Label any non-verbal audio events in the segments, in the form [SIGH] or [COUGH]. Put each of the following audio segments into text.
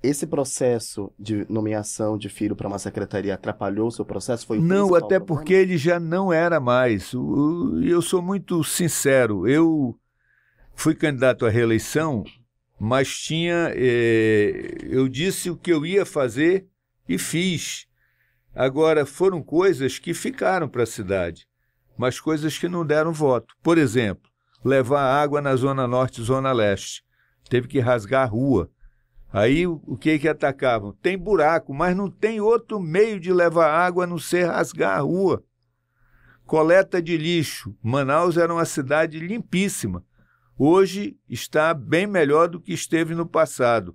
Esse processo de nomeação de filho para uma secretaria atrapalhou o seu processo? Foi não, até porque ele já não era mais. Eu sou muito sincero. Eu fui candidato à reeleição, mas tinha. Eh, eu disse o que eu ia fazer e fiz. Agora, foram coisas que ficaram para a cidade, mas coisas que não deram voto. Por exemplo, levar água na Zona Norte e Zona Leste. Teve que rasgar a rua Aí o que que atacavam? Tem buraco, mas não tem outro meio de levar água a não ser rasgar a rua. Coleta de lixo. Manaus era uma cidade limpíssima. Hoje está bem melhor do que esteve no passado.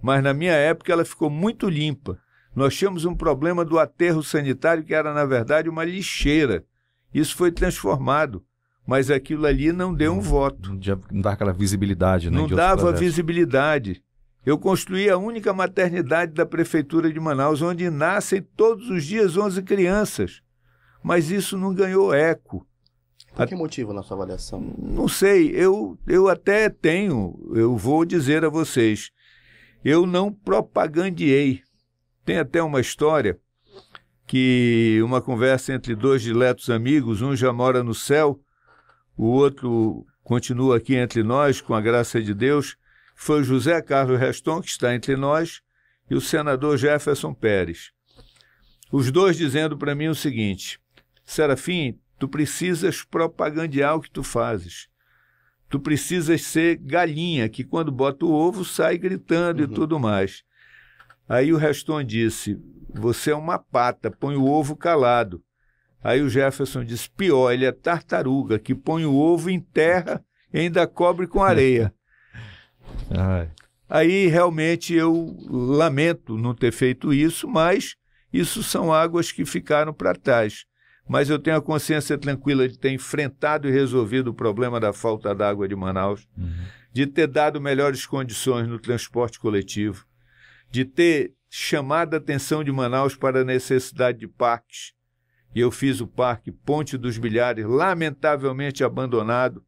Mas na minha época ela ficou muito limpa. Nós tínhamos um problema do aterro sanitário que era na verdade uma lixeira. Isso foi transformado mas aquilo ali não deu um voto. Não dava aquela visibilidade, né? Não dava visibilidade. Eu construí a única maternidade da Prefeitura de Manaus, onde nascem todos os dias 11 crianças. Mas isso não ganhou eco. Por que motivo na sua avaliação? Não sei, eu, eu até tenho, eu vou dizer a vocês, eu não propagandeei. Tem até uma história que uma conversa entre dois diletos amigos, um já mora no céu, o outro continua aqui entre nós, com a graça de Deus, foi José Carlos Reston, que está entre nós, e o senador Jefferson Pérez. Os dois dizendo para mim o seguinte: Serafim, tu precisas propagandear o que tu fazes. Tu precisas ser galinha, que quando bota o ovo sai gritando uhum. e tudo mais. Aí o Reston disse: Você é uma pata, põe o ovo calado. Aí o Jefferson disse: Pior, ele é tartaruga, que põe o ovo em terra e ainda cobre com [LAUGHS] areia. Ai. Aí realmente eu lamento não ter feito isso, mas isso são águas que ficaram para trás. Mas eu tenho a consciência tranquila de ter enfrentado e resolvido o problema da falta d'água de Manaus, uhum. de ter dado melhores condições no transporte coletivo, de ter chamado a atenção de Manaus para a necessidade de parques. E eu fiz o parque Ponte dos Bilhares, lamentavelmente abandonado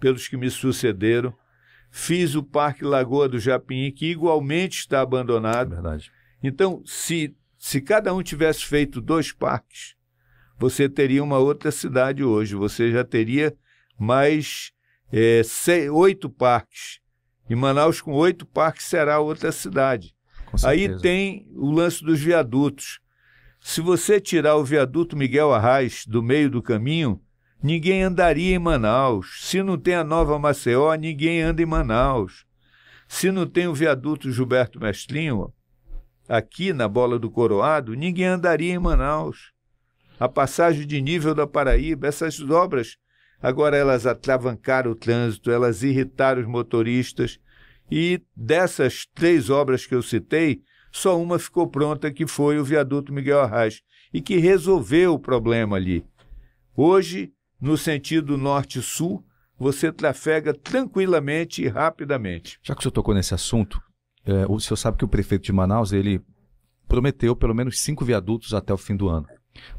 pelos que me sucederam Fiz o Parque Lagoa do Japim, que igualmente está abandonado. Verdade. Então, se, se cada um tivesse feito dois parques, você teria uma outra cidade hoje. Você já teria mais é, seis, oito parques. E Manaus, com oito parques, será outra cidade. Aí tem o lance dos viadutos. Se você tirar o viaduto Miguel Arraes do meio do caminho, Ninguém andaria em Manaus. Se não tem a Nova Maceió, ninguém anda em Manaus. Se não tem o viaduto Gilberto Mestrinho, aqui na Bola do Coroado, ninguém andaria em Manaus. A passagem de nível da Paraíba, essas obras, agora elas atravancaram o trânsito, elas irritaram os motoristas. E dessas três obras que eu citei, só uma ficou pronta, que foi o viaduto Miguel Arraes, e que resolveu o problema ali. Hoje, no sentido norte-sul, você trafega tranquilamente e rapidamente. Já que o senhor tocou nesse assunto, é, o senhor sabe que o prefeito de Manaus ele prometeu pelo menos cinco viadutos até o fim do ano.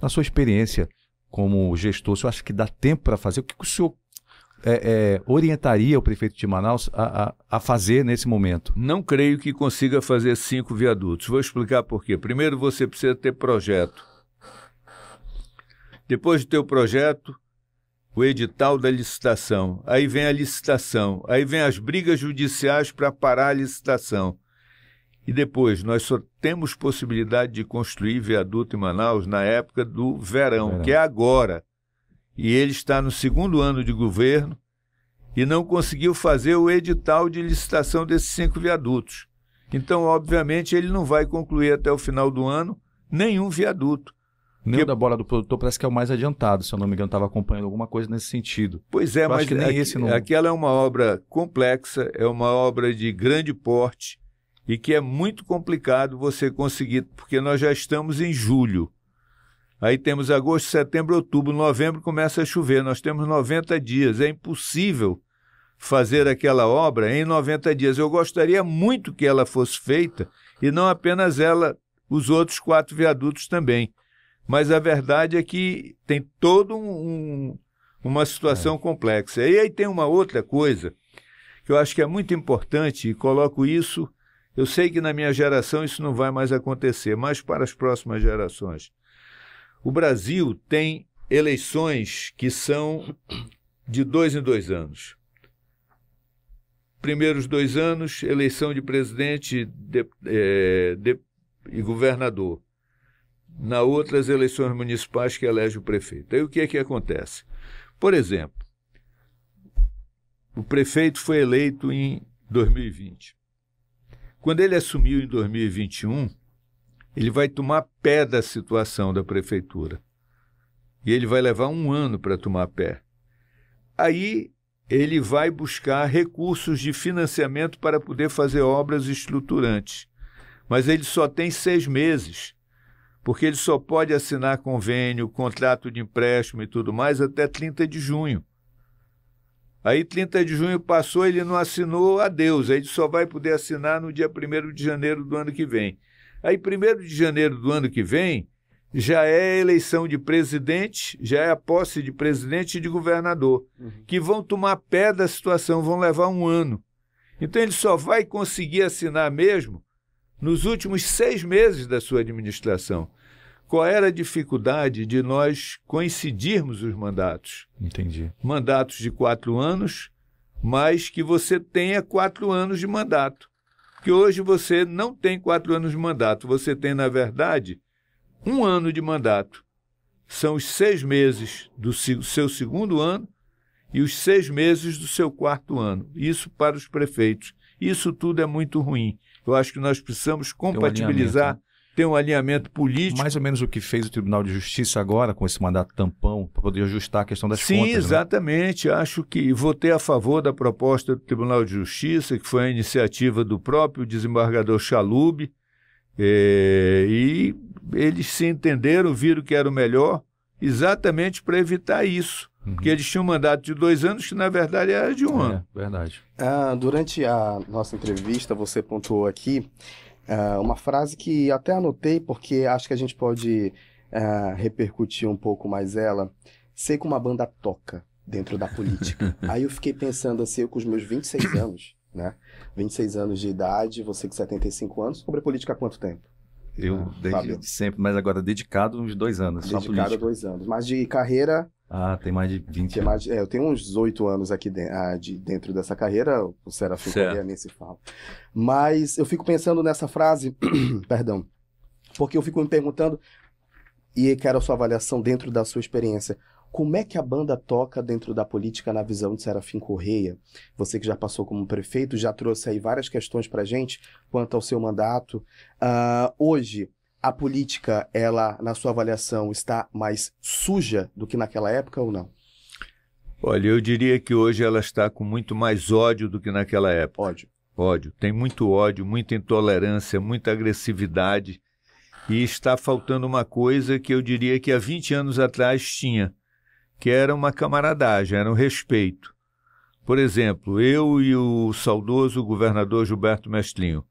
Na sua experiência como gestor, o senhor acha que dá tempo para fazer? O que, que o senhor é, é, orientaria o prefeito de Manaus a, a, a, fazer nesse momento? Não creio que consiga fazer cinco viadutos. Vou explicar por quê. Primeiro, você precisa ter projeto. Depois de ter o projeto, o edital da licitação, aí vem a licitação, aí vem as brigas judiciais para parar a licitação. E depois, nós só temos possibilidade de construir viaduto em Manaus na época do verão, verão, que é agora. E ele está no segundo ano de governo e não conseguiu fazer o edital de licitação desses cinco viadutos. Então, obviamente, ele não vai concluir até o final do ano nenhum viaduto. Nem que... da bola do produtor parece que é o mais adiantado, se eu não me engano, estava acompanhando alguma coisa nesse sentido. Pois é, eu mas acho que nem aqui, esse não... aquela é uma obra complexa, é uma obra de grande porte e que é muito complicado você conseguir, porque nós já estamos em julho. Aí temos agosto, setembro, outubro, novembro começa a chover. Nós temos 90 dias. É impossível fazer aquela obra em 90 dias. Eu gostaria muito que ela fosse feita e não apenas ela, os outros quatro viadutos também. Mas a verdade é que tem toda um, uma situação é. complexa. E aí tem uma outra coisa que eu acho que é muito importante, e coloco isso. Eu sei que na minha geração isso não vai mais acontecer, mas para as próximas gerações. O Brasil tem eleições que são de dois em dois anos. Primeiros dois anos, eleição de presidente de, eh, de, e governador na outras eleições municipais que elege o prefeito. Aí o que é que acontece? Por exemplo, o prefeito foi eleito em 2020. Quando ele assumiu em 2021, ele vai tomar pé da situação da prefeitura. E ele vai levar um ano para tomar pé. Aí ele vai buscar recursos de financiamento para poder fazer obras estruturantes. Mas ele só tem seis meses porque ele só pode assinar convênio, contrato de empréstimo e tudo mais até 30 de junho. Aí 30 de junho passou, ele não assinou, adeus. Aí ele só vai poder assinar no dia 1 de janeiro do ano que vem. Aí 1 de janeiro do ano que vem já é eleição de presidente, já é a posse de presidente e de governador, uhum. que vão tomar pé da situação, vão levar um ano. Então ele só vai conseguir assinar mesmo nos últimos seis meses da sua administração. Qual era a dificuldade de nós coincidirmos os mandatos? Entendi. Mandatos de quatro anos, mas que você tenha quatro anos de mandato. Que hoje você não tem quatro anos de mandato, você tem, na verdade, um ano de mandato. São os seis meses do seu segundo ano e os seis meses do seu quarto ano. Isso para os prefeitos. Isso tudo é muito ruim. Eu acho que nós precisamos compatibilizar, né? ter um alinhamento, político. Mais ou menos o que fez o Tribunal de Justiça agora com esse mandato tampão, para poder ajustar a questão das Sim, contas. Sim, né? exatamente. Né? Acho que votei a favor da proposta do Tribunal de Justiça, que foi a iniciativa do próprio desembargador Chalub, é, e eles se entenderam, viram que era o melhor, exatamente para evitar isso. Uhum. Porque eles tinham um mandato de dois anos, que na verdade era de um é, ano. Verdade. Ah, durante a nossa entrevista, você pontuou aqui ah, uma frase que até anotei, porque acho que a gente pode ah, repercutir um pouco mais ela. Sei que uma banda toca dentro da política. [LAUGHS] Aí eu fiquei pensando assim, eu com os meus 26 [COUGHS] anos, né? 26 anos de idade, você com 75 anos, sobre política há quanto tempo? Eu, ah, desde Fábio. sempre, mas agora dedicado uns dois anos. Dedicado dois anos. Mas de carreira ah, tem mais de 20 tem anos. De, é, eu tenho uns 18 anos aqui de, ah, de, dentro dessa carreira, o Serafim Correia nem se fala. Mas eu fico pensando nessa frase, [CLEARS THROAT] perdão, porque eu fico me perguntando, e quero a sua avaliação dentro da sua experiência, como é que a banda toca dentro da política na visão de Serafim Correia? Você que já passou como prefeito, já trouxe aí várias questões para gente quanto ao seu mandato. Uh, hoje, a política, ela, na sua avaliação, está mais suja do que naquela época ou não? Olha, eu diria que hoje ela está com muito mais ódio do que naquela época. Ódio. Ódio. Tem muito ódio, muita intolerância, muita agressividade. E está faltando uma coisa que eu diria que há 20 anos atrás tinha, que era uma camaradagem, era um respeito. Por exemplo, eu e o saudoso governador Gilberto Mestrinho,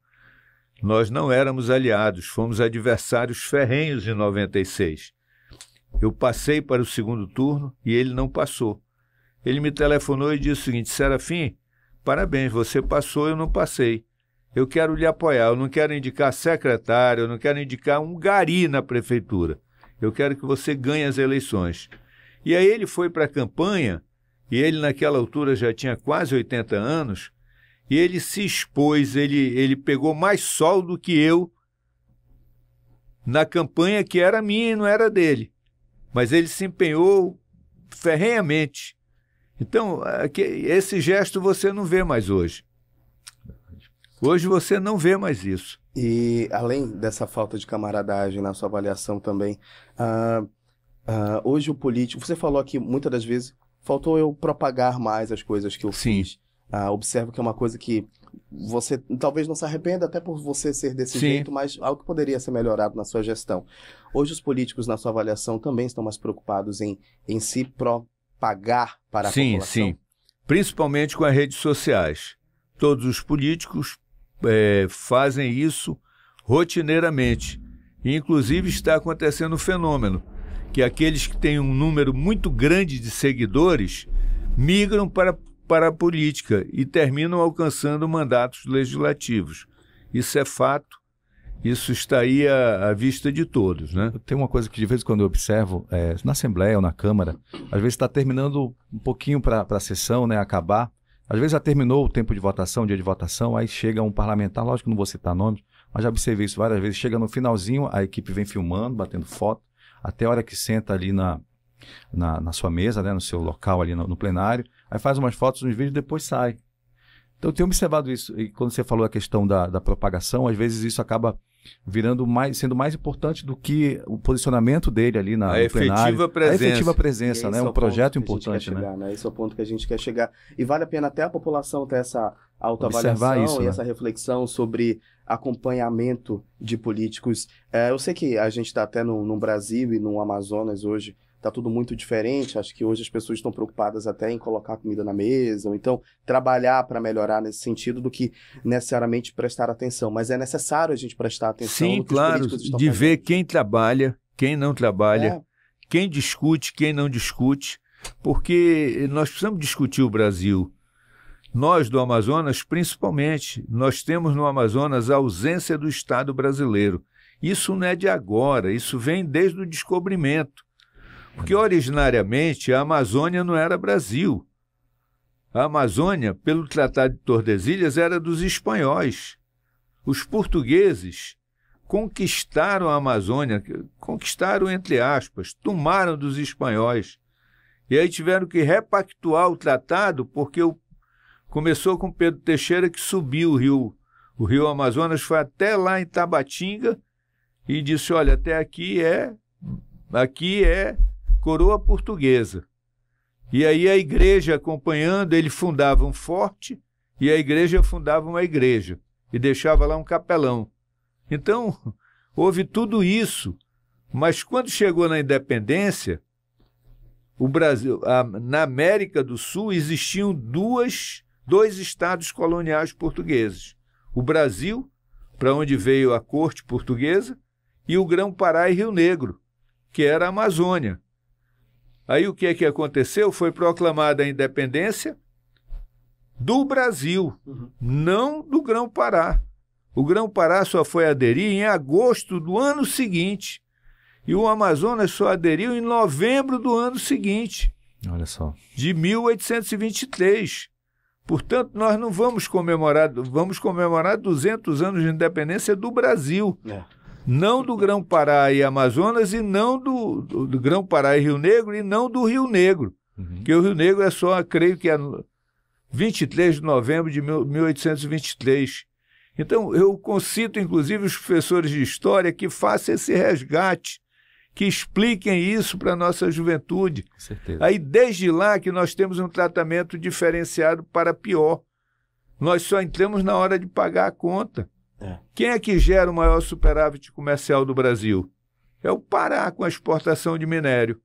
nós não éramos aliados, fomos adversários ferrenhos em 96. Eu passei para o segundo turno e ele não passou. Ele me telefonou e disse o seguinte: Serafim, parabéns, você passou, eu não passei. Eu quero lhe apoiar, eu não quero indicar secretário, eu não quero indicar um gari na prefeitura. Eu quero que você ganhe as eleições. E aí ele foi para a campanha, e ele naquela altura já tinha quase 80 anos, e ele se expôs, ele, ele pegou mais sol do que eu na campanha que era minha e não era dele. Mas ele se empenhou ferrenhamente. Então, esse gesto você não vê mais hoje. Hoje você não vê mais isso. E além dessa falta de camaradagem na sua avaliação também, uh, uh, hoje o político, você falou que muitas das vezes faltou eu propagar mais as coisas que eu Sim. fiz. Ah, observo que é uma coisa que você talvez não se arrependa até por você ser desse Sim. jeito, mas algo que poderia ser melhorado na sua gestão. Hoje os políticos, na sua avaliação, também estão mais preocupados em, em se propagar para a sim, população. Sim, sim. Principalmente com as redes sociais. Todos os políticos é, fazem isso rotineiramente. E, inclusive está acontecendo o um fenômeno que aqueles que têm um número muito grande de seguidores migram para para a política e terminam alcançando mandatos legislativos. Isso é fato, isso está aí à, à, vista de todos, né? Tem uma coisa que de vez em quando eu observo, é, na Assembleia ou na Câmara, às vezes está terminando um pouquinho para a sessão, né, acabar. Às vezes já terminou o tempo de votação, o dia de votação, aí chega um parlamentar, lógico que não vou citar nomes, mas já observei isso várias vezes, chega no finalzinho, a equipe vem filmando, batendo foto, até a hora que senta ali na, na, na sua mesa, né, no seu local ali no, no plenário, aí faz umas fotos, uns vídeos, depois sai. Então, eu tenho observado isso. E quando você falou a questão da, da propagação, às vezes isso acaba virando mais, sendo mais importante do que o posicionamento dele ali na a efetiva presença. A efetiva presença, né? É um projeto importante, né? chegar, né? né? Esse é o ponto que a gente quer chegar. E vale a pena até a população ter essa autoavaliação isso, e né? essa reflexão sobre acompanhamento de políticos. É, eu sei que a gente está até no, no Brasil e no Amazonas hoje, tá tudo muito diferente. Acho que hoje as pessoas estão preocupadas até em colocar comida na mesa, ou então trabalhar para melhorar nesse sentido do que necessariamente prestar atenção. Mas é necessário a gente prestar atenção. Sim, claro, de fazendo. ver quem trabalha, quem não trabalha, é. quem discute, quem não discute, porque nós precisamos discutir o Brasil. Nós do Amazonas, principalmente, nós temos no Amazonas a ausência do Estado brasileiro. Isso não é de agora, isso vem desde o descobrimento. Porque originariamente a Amazônia não era Brasil. A Amazônia, pelo Tratado de Tordesilhas, era dos espanhóis. Os portugueses conquistaram a Amazônia, conquistaram entre aspas, tomaram dos espanhóis. E aí tiveram que repactuar o tratado porque o... começou com Pedro Teixeira que subiu o rio, o rio Amazonas foi até lá em Tabatinga e disse: "Olha, até aqui é aqui é coroa portuguesa. E aí a igreja acompanhando, ele fundava um forte e a igreja fundava uma igreja e deixava lá um capelão. Então, [LAUGHS] houve tudo isso, mas quando chegou na independência, o Brasil, a, na América do Sul existiam duas, dois estados coloniais portugueses. O Brasil, para onde veio a corte portuguesa, e o Grão-Pará e Rio Negro, que era a Amazônia, Aí o que é que aconteceu? Foi proclamada a independência do Brasil, uhum. não do Grão-Pará. O Grão-Pará só foi aderir em agosto do ano seguinte. E o Amazonas só aderiu em novembro do ano seguinte. Olha só. De 1823. Portanto, nós não vamos comemorar, vamos comemorar 200 anos de independência do Brasil. É não do Grão-Pará e Amazonas, e não do, do, do Grão-Pará e Rio Negro, e não do Rio Negro. Uhum. Que o Rio Negro é só, creio que é 23 de novembro de 1823. Então, eu concito, inclusive, os professores de história que façam esse resgate, que expliquem isso para a nossa juventude. certeza. Aí, desde lá, que nós temos um tratamento diferenciado para pior. Nós só entramos na hora de pagar a conta. É. Quem é que gera o maior superávit comercial do Brasil? É o Pará, com a exportação de minério.